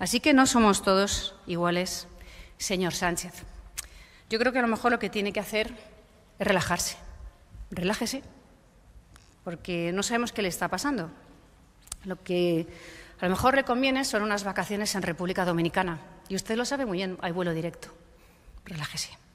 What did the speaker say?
Así que no somos todos iguales, señor Sánchez. Yo creo que a lo mejor lo que tiene que hacer es relajarse. Relájese, porque no sabemos qué le está pasando. Lo que a lo mejor le conviene son unas vacaciones en República Dominicana. Y usted lo sabe muy bien, hay vuelo directo. Relájese.